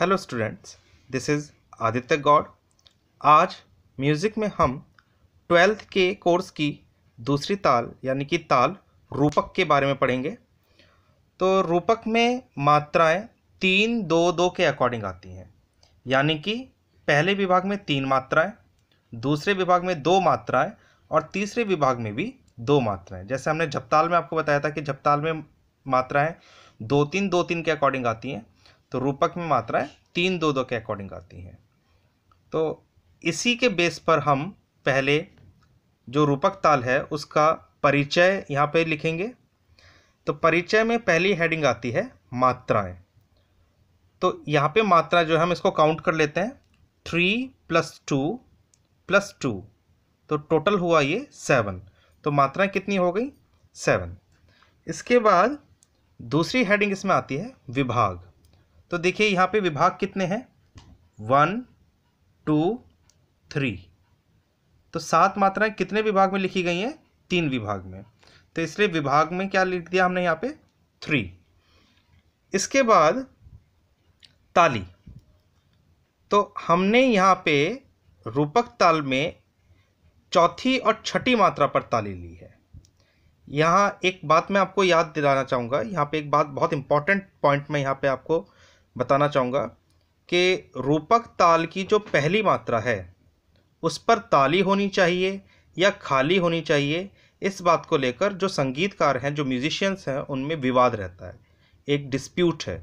hello students this is Aditya Gaur आज music में हम ट्वेल्थ के कोर्स की दूसरी ताल यानी कि ताल रूपक के बारे में पढ़ेंगे तो रूपक में मात्राएं तीन दो दो के अकॉर्डिंग आती हैं यानी कि पहले विभाग में तीन मात्राएं दूसरे विभाग में दो मात्राएं और तीसरे विभाग में भी दो मात्राएँ जैसे हमने जपताल में आपको बताया था कि जपताल में मात्राएँ दो तीन दो तीन के अकॉर्डिंग आती हैं तो रूपक में मात्राएं तीन दो दो के अकॉर्डिंग आती हैं तो इसी के बेस पर हम पहले जो रूपक ताल है उसका परिचय यहाँ पे लिखेंगे तो परिचय में पहली हेडिंग आती है मात्राएं तो यहाँ पे मात्रा जो है हम इसको काउंट कर लेते हैं three plus two plus two तो टोटल हुआ ये सेवन तो मात्राएं कितनी हो गई सेवन इसके बाद दूसरी हेडिंग इसमें आती है विभाग तो देखिए यहाँ पे विभाग कितने हैं वन टू थ्री तो सात मात्राएं कितने विभाग में लिखी गई हैं तीन विभाग में तो इसलिए विभाग में क्या लिख दिया हमने यहाँ पे थ्री इसके बाद ताली तो हमने यहाँ पे रूपक ताल में चौथी और छठी मात्रा पर ताली ली है यहाँ एक बात मैं आपको याद दिलाना चाहूँगा यहाँ पे एक बात बहुत इंपॉर्टेंट पॉइंट मैं यहाँ पे आपको बताना चाहूँगा कि रूपक ताल की जो पहली मात्रा है उस पर ताली होनी चाहिए या खाली होनी चाहिए इस बात को लेकर जो संगीतकार हैं जो म्यूजिशियंस हैं उनमें विवाद रहता है एक डिस्प्यूट है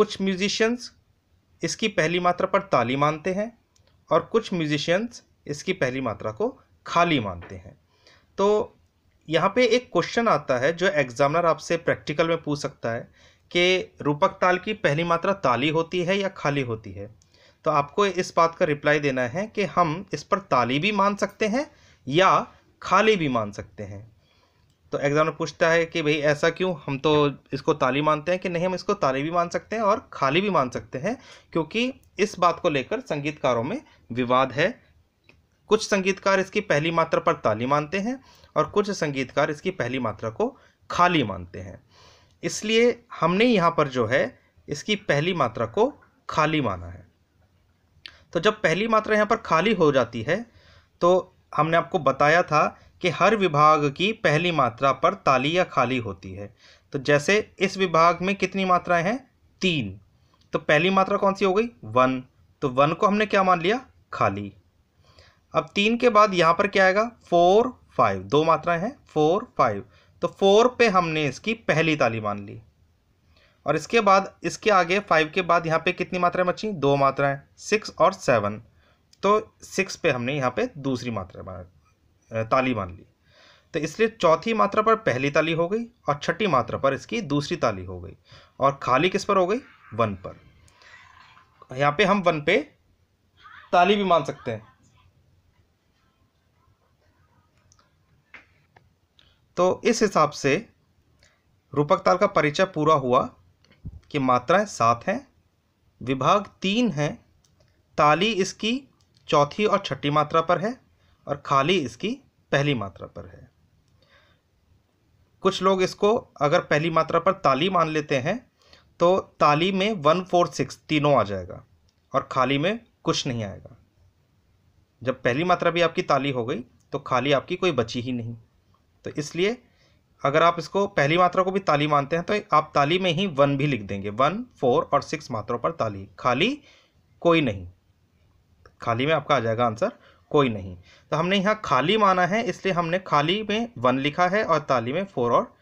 कुछ म्यूजिशियंस इसकी पहली मात्रा पर ताली मानते हैं और कुछ म्यूजिशियंस इसकी पहली मात्रा को खाली मानते हैं तो यहाँ पे एक क्वेश्चन आता है जो एग्जामिनर आपसे प्रैक्टिकल में पूछ सकता है कि रूपक ताल की पहली मात्रा ताली होती है या खाली होती है तो आपको इस बात का रिप्लाई देना है कि हम इस पर ताली भी मान सकते हैं या खाली भी मान सकते हैं तो एग्ज़ाम में पूछता है कि भाई ऐसा क्यों हम तो इसको ताली मानते हैं कि नहीं हम इसको ताली भी मान सकते हैं और खाली भी मान सकते हैं क्योंकि इस बात को लेकर संगीतकारों में विवाद है कुछ संगीतकार इसकी पहली मात्रा पर ताली मानते हैं और कुछ संगीतकार इसकी पहली मात्रा को खाली मानते हैं इसलिए हमने यहाँ पर जो है इसकी पहली मात्रा को खाली माना है तो जब पहली मात्रा यहाँ पर खाली हो जाती है तो हमने आपको बताया था कि हर विभाग की पहली मात्रा पर ताली या खाली होती है तो जैसे इस विभाग में कितनी मात्राएं हैं तीन तो पहली मात्रा कौन सी हो गई वन तो वन को हमने क्या मान लिया खाली अब तीन के बाद यहाँ पर क्या आएगा फोर फाइव दो मात्राएं हैं फोर फाइव तो फोर पे हमने इसकी पहली ताली मान ली और इसके बाद इसके आगे फाइव के बाद यहाँ पे कितनी मात्राएं बची दो मात्राएं सिक्स और सेवन तो सिक्स पे हमने यहाँ पे दूसरी मात्रा ताली मान ली तो इसलिए चौथी मात्रा पर पहली ताली हो गई और छठी मात्रा पर इसकी दूसरी ताली हो गई और खाली किस पर हो गई वन पर यहाँ पे हम वन पे ताली भी मान सकते हैं तो इस हिसाब से रूपक ताल का परिचय पूरा हुआ कि मात्राएं सात हैं विभाग तीन हैं ताली इसकी चौथी और छठी मात्रा पर है और खाली इसकी पहली मात्रा पर है कुछ लोग इसको अगर पहली मात्रा पर ताली मान लेते हैं तो ताली में वन फोर सिक्स तीनों आ जाएगा और खाली में कुछ नहीं आएगा जब पहली मात्रा भी आपकी ताली हो गई तो खाली आपकी कोई बची ही नहीं तो इसलिए अगर आप इसको पहली मात्रा को भी ताली मानते हैं तो आप ताली में ही वन भी लिख देंगे वन फोर और सिक्स मात्रों पर ताली खाली कोई नहीं खाली में आपका आ जाएगा आंसर कोई नहीं तो हमने यहाँ खाली माना है इसलिए हमने खाली में वन लिखा है और ताली में फोर और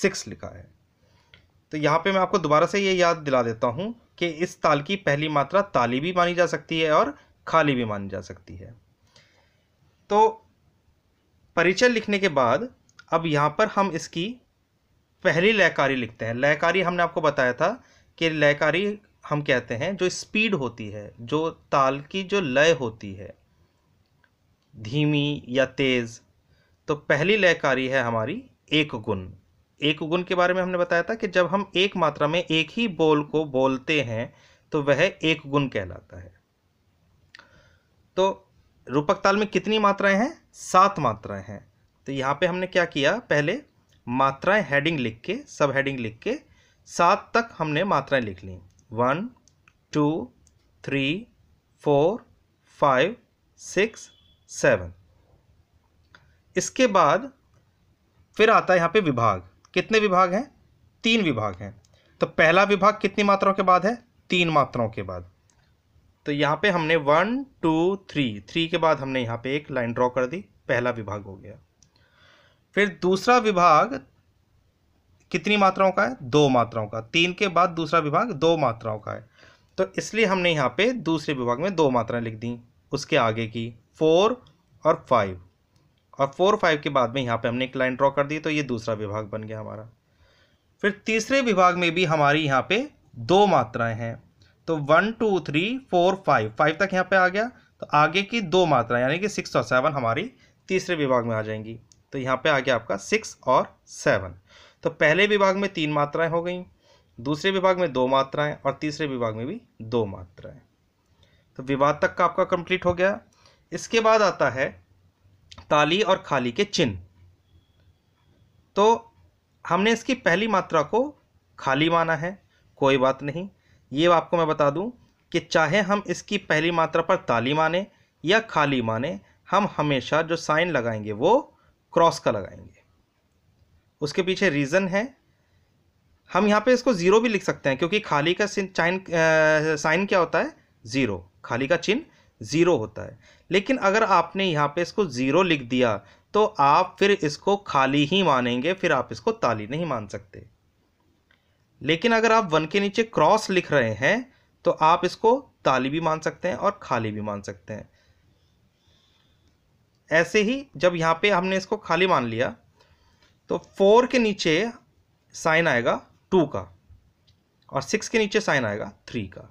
सिक्स लिखा है तो यहाँ पे मैं आपको दोबारा से ये याद दिला देता हूँ कि इस ताल की पहली मात्रा ताली भी मानी जा सकती है और खाली भी मानी जा सकती है तो परिचय लिखने के बाद अब यहाँ पर हम इसकी पहली लयकारी लिखते हैं लयकारी हमने आपको बताया था कि लयकारी हम कहते हैं जो स्पीड होती है जो ताल की जो लय होती है धीमी या तेज़ तो पहली लयकारी है हमारी एक गुण एक गुण के बारे में हमने बताया था कि जब हम एक मात्रा में एक ही बोल को बोलते हैं तो वह एक गुण कहलाता है तो रूपक ताल में कितनी मात्राएं हैं सात मात्राएं हैं तो यहाँ पे हमने क्या किया पहले मात्राएं हेडिंग लिख के सब हेडिंग लिख के सात तक हमने मात्राएं लिख ली one two three four five six seven इसके बाद फिर आता है यहाँ पे विभाग कितने विभाग हैं तीन विभाग हैं तो पहला विभाग कितनी मात्राओं के बाद है तीन मात्राओं के बाद तो यहाँ पे हमने वन टू थ्री थ्री के बाद हमने यहाँ पे एक लाइन ड्रॉ कर दी पहला विभाग हो गया फिर दूसरा विभाग कितनी मात्राओं का है दो मात्राओं का तीन के बाद दूसरा विभाग दो मात्राओं का है तो इसलिए हमने यहाँ पे दूसरे विभाग में दो मात्राएं लिख दी उसके आगे की फोर और फाइव और फोर फाइव के बाद में यहाँ पे हमने एक लाइन ड्रॉ कर दी तो ये दूसरा विभाग बन गया हमारा फिर तीसरे विभाग में भी हमारी यहाँ पे दो मात्राएं हैं तो one two three four five five तक यहाँ पे आ गया तो आगे की दो मात्राएं यानी कि सिक्स और सेवन हमारी तीसरे विभाग में आ जाएंगी तो यहाँ पे आ गया आपका सिक्स और सेवन तो पहले विभाग में तीन मात्राएं हो गई दूसरे विभाग में दो मात्राएं और तीसरे विभाग में भी दो मात्राएं तो विवाद तक का आपका कंप्लीट हो गया इसके बाद आता है ताली और खाली के चिन्ह तो हमने इसकी पहली मात्रा को खाली माना है कोई बात नहीं ये आपको मैं बता दूं कि चाहे हम इसकी पहली मात्रा पर ताली माने या खाली माने हम हमेशा जो साइन लगाएंगे वो क्रॉस का लगाएंगे उसके पीछे रीज़न है हम यहाँ पे इसको ज़ीरो भी लिख सकते हैं क्योंकि खाली का साइन साइन क्या होता है ज़ीरो खाली का चिन्ह ज़ीरो होता है लेकिन अगर आपने यहाँ पे इसको ज़ीरो लिख दिया तो आप फिर इसको खाली ही मानेंगे फिर आप इसको ताली नहीं मान सकते लेकिन अगर आप वन के नीचे क्रॉस लिख रहे हैं तो आप इसको ताली भी मान सकते हैं और खाली भी मान सकते हैं ऐसे ही जब यहाँ पे हमने इसको खाली मान लिया तो फोर के नीचे साइन आएगा टू का और सिक्स के नीचे साइन आएगा थ्री का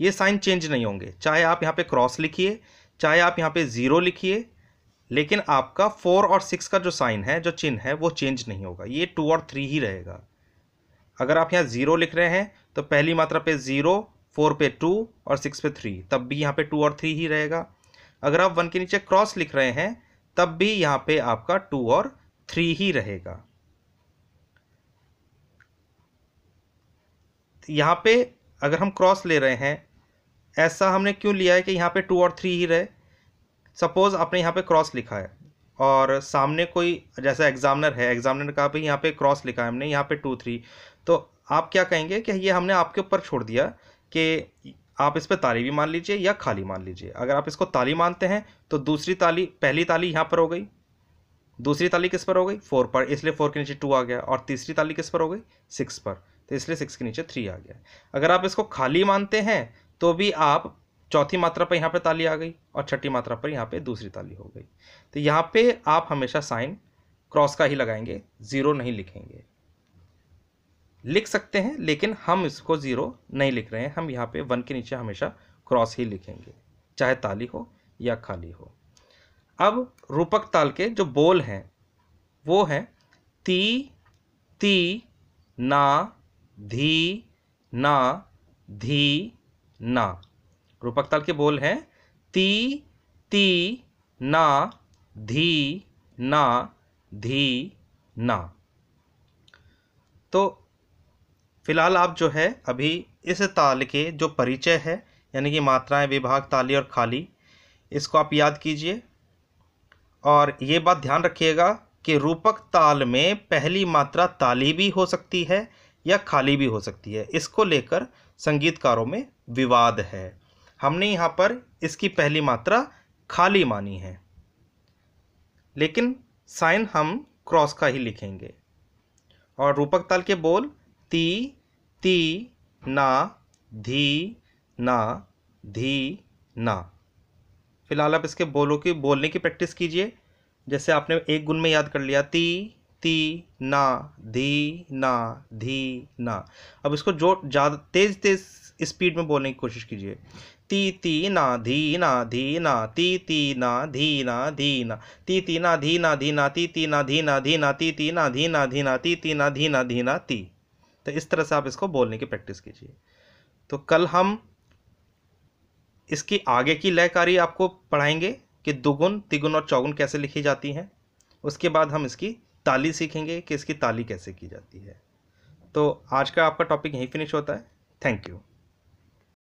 ये साइन चेंज नहीं होंगे चाहे आप यहाँ पे क्रॉस लिखिए चाहे आप यहाँ पे ज़ीरो लिखिए लेकिन आपका फोर और सिक्स का जो साइन है जो चिन्ह है वो चेंज नहीं होगा ये टू और थ्री ही रहेगा अगर आप यहाँ ज़ीरो लिख रहे हैं तो पहली मात्रा पे ज़ीरो फोर पे टू और सिक्स पे थ्री तब भी यहाँ पे टू और थ्री ही रहेगा अगर आप वन के नीचे क्रॉस लिख रहे हैं तब भी यहाँ पे आपका टू और थ्री ही रहेगा यहाँ पे अगर हम क्रॉस ले रहे हैं ऐसा हमने क्यों लिया है कि यहाँ पे टू और थ्री ही रहे सपोज़ आपने यहाँ पे क्रॉस लिखा है और सामने कोई जैसा एग्जामिनर है एग्जामिनर का भी यहाँ पे क्रॉस लिखा है हमने यहाँ पे टू थ्री तो आप क्या कहेंगे कि ये हमने आपके ऊपर छोड़ दिया कि आप इस पर ताली भी मान लीजिए या खाली मान लीजिए अगर आप इसको ताली मानते हैं तो दूसरी ताली पहली ताली यहाँ पर हो गई दूसरी ताली किस पर हो गई फोर पर इसलिए फोर के नीचे टू आ गया और तीसरी ताली किस पर हो गई सिक्स पर तो इसलिए सिक्स के नीचे थ्री आ गया अगर आप इसको खाली मानते हैं तो भी आप चौथी मात्रा पर यहाँ पर ताली आ गई और छठी मात्रा पर यहाँ पर दूसरी ताली हो गई तो यहाँ पर आप हमेशा साइन क्रॉस का ही लगाएंगे ज़ीरो नहीं लिखेंगे लिख सकते हैं लेकिन हम इसको ज़ीरो नहीं लिख रहे हैं हम यहाँ पे वन के नीचे हमेशा क्रॉस ही लिखेंगे चाहे ताली हो या खाली हो अब रूपक ताल के जो बोल हैं वो हैं ती ती ना धी ना धी ना रूपक ताल के बोल हैं ती ती ना धी ना धी ना तो फिलहाल आप जो है अभी इस ताल के जो परिचय है यानी कि मात्राएं विभाग ताली और खाली इसको आप याद कीजिए और ये बात ध्यान रखिएगा कि रूपक ताल में पहली मात्रा ताली भी हो सकती है या खाली भी हो सकती है इसको लेकर संगीतकारों में विवाद है हमने यहाँ पर इसकी पहली मात्रा खाली मानी है लेकिन साइन हम क्रॉस का ही लिखेंगे और रूपक ताल के बोल ती ती ना धी ना धी ना फिलहाल आप इसके बोलो की बोलने की प्रैक्टिस कीजिए जैसे आपने एक गुण में याद कर लिया ती ती ना धी ना धी ना अब इसको जो ज़्यादा तेज़ तेज़ स्पीड में बोलने की कोशिश कीजिए ती ती ना धी ना धी ना ती ती ना धी ना धी ना ती ती ना धी ना धी ना ती ती ना धी ना धी ना ती ती ना धी ना धी ना ती ती ना धी ना धी ना ती तो इस तरह से आप इसको बोलने की प्रैक्टिस कीजिए तो कल हम इसकी आगे की लयकारी आपको पढ़ाएंगे कि दुगुन तिगुन और चौगुन कैसे लिखी जाती हैं उसके बाद हम इसकी ताली सीखेंगे कि इसकी ताली कैसे की जाती है तो आज का आपका टॉपिक यहीं फिनिश होता है थैंक यू